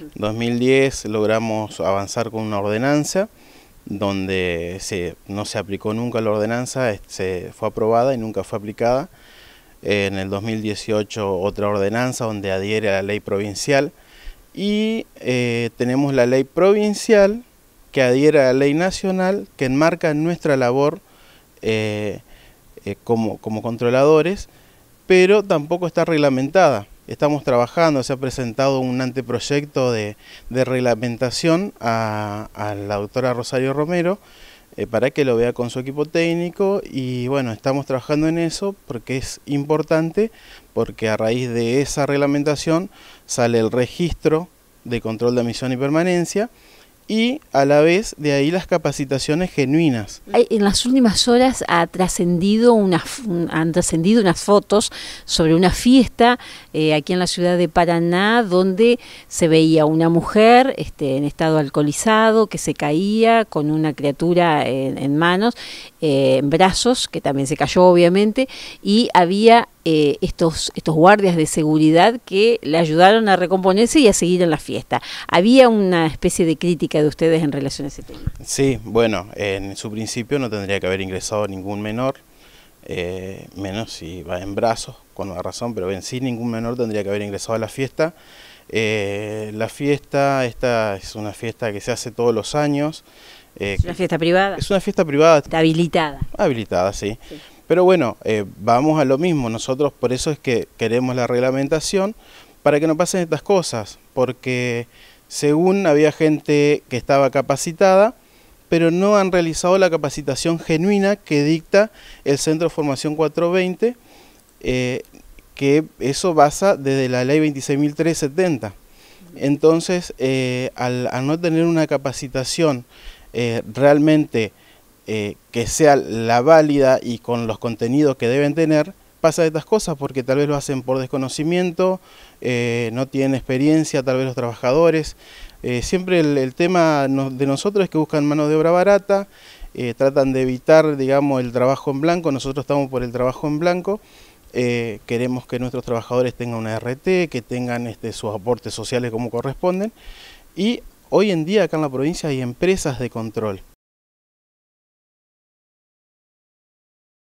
En 2010 logramos avanzar con una ordenanza donde no se aplicó nunca la ordenanza, se fue aprobada y nunca fue aplicada. En el 2018 otra ordenanza donde adhiere a la ley provincial y eh, tenemos la ley provincial que adhiere a la ley nacional que enmarca nuestra labor eh, eh, como controladores, pero tampoco está reglamentada estamos trabajando, se ha presentado un anteproyecto de, reglamentación a, la doctora Rosario Romero eh, para que lo vea con su equipo técnico y bueno, estamos trabajando en eso porque es importante porque a raíz de esa reglamentación sale el registro de control de emisión y permanencia y a la vez de ahí las capacitaciones genuinas. En las últimas horas ha trascendido una, han trascendido unas fotos sobre una fiesta eh, aquí en la ciudad de Paraná donde se veía una mujer este, en estado alcoholizado que se caía con una criatura en, manos, eh, en brazos, que también se cayó obviamente, y había eh, estos, estos guardias de seguridad que le ayudaron a recomponerse y a seguir en la fiesta. Había una especie de crítica de ustedes en relación a ese tema. Sí, bueno, en su principio no tendría que haber ingresado ningún menor, eh, menos si va en brazos, con la razón, pero en sí ningún menor tendría que haber ingresado a la fiesta. Eh, la fiesta, esta es una fiesta que se hace todos los años. ¿Es una fiesta privada? Es una fiesta privada. Está habilitada. Habilitada, sí. Pero bueno, eh, vamos a lo mismo, nosotros por eso es que queremos la reglamentación, para que no pasen estas cosas, porque según había gente que estaba capacitada, pero no han realizado la capacitación genuina que dicta el Centro de Formación 420, eh, que eso basa desde la ley 26.370. Entonces, eh, al, no tener una capacitación eh, realmente eh, que sea la válida y con los contenidos que deben tener, pasa de estas cosas porque tal vez lo hacen por desconocimiento, eh, no tienen experiencia, tal vez los trabajadores. Eh, siempre el, tema de nosotros es que buscan mano de obra barata, tratan de evitar, digamos, el trabajo en blanco, nosotros estamos por el trabajo en blanco. queremos que nuestros trabajadores tengan una RT, que tengan este, sus aportes sociales como corresponden. Y hoy en día acá en la provincia hay empresas de control.